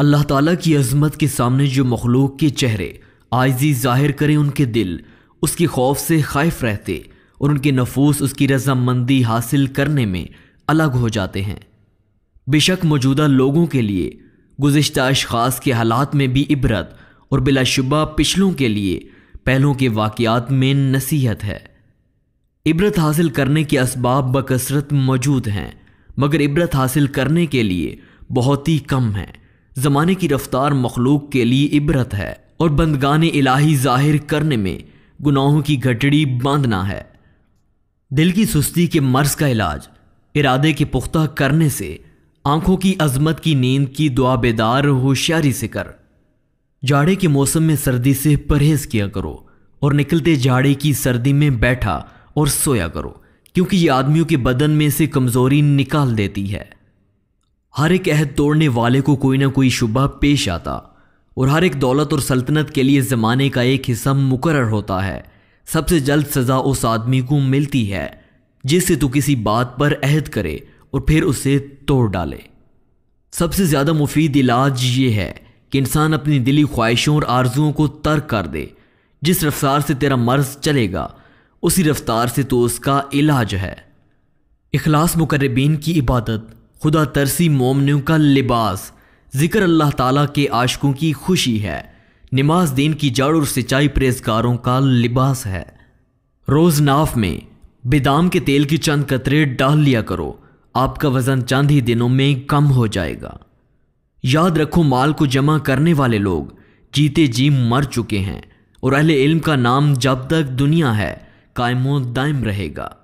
अल्लाह ताला की अजमत के सामने जो मखलूक के चेहरे आयजी जाहिर करें उनके दिल उसके खौफ से खाइफ रहते और उनके नफूस उसकी रजामंदी हासिल करने में अलग हो जाते हैं बेशक मौजूदा लोगों के लिए गुज्त अशास के हालात में भी इबरत और बिलाशुबा पिछलों के लिए पहलों के वाकियात में नसीहत है इबरत हासिल करने के इसबाब बकसरत मौजूद हैं मगर इबरत हासिल करने के लिए बहुत ही कम हैं ज़माने की रफ्तार मखलूक के लिए इबरत है और बंदगान इलाही जाहिर करने में गुनाहों की घटड़ी बांधना है दिल की सुस्ती के मर्ज का इलाज इरादे के पुख्ता करने से आंखों की अजमत की नींद की दुआ बेदार होशियारी से कर जाड़े के मौसम में सर्दी से परहेज किया करो और निकलते जाड़े की सर्दी में बैठा और सोया करो क्योंकि ये आदमियों के बदन में से कमज़ोरी निकाल देती है हर एक अहद तोड़ने वाले को कोई ना कोई शुबा पेश आता और हर एक दौलत और सल्तनत के लिए ज़माने का एक हिस्सा मुकर होता है सबसे जल्द सज़ा उस आदमी को मिलती है जिससे तू किसी बात पर अहद करे और फिर उसे तोड़ डाले सबसे ज़्यादा मुफीद इलाज ये है कि इंसान अपनी दिली ख्वाहिशों और आरजुओं को तर्क कर दे जिस रफ्तार से तेरा मर्ज चलेगा उसी रफ्तार से तो उसका इलाज है इखलास मुकरबीन की इबादत खुदा तरसी मोमनों का लिबास जिक्र अल्लाह ताला के आशकों की खुशी है नमाज दीन की जड़ और सिंचाई प्रेजगारों का लिबास है रोज़ नाफ में बेदाम के तेल की चंद कतरे डाल लिया करो आपका वज़न चंद ही दिनों में कम हो जाएगा याद रखो माल को जमा करने वाले लोग जीते जी मर चुके हैं और अहले इल्म का नाम जब तक दुनिया है कायमो दायम रहेगा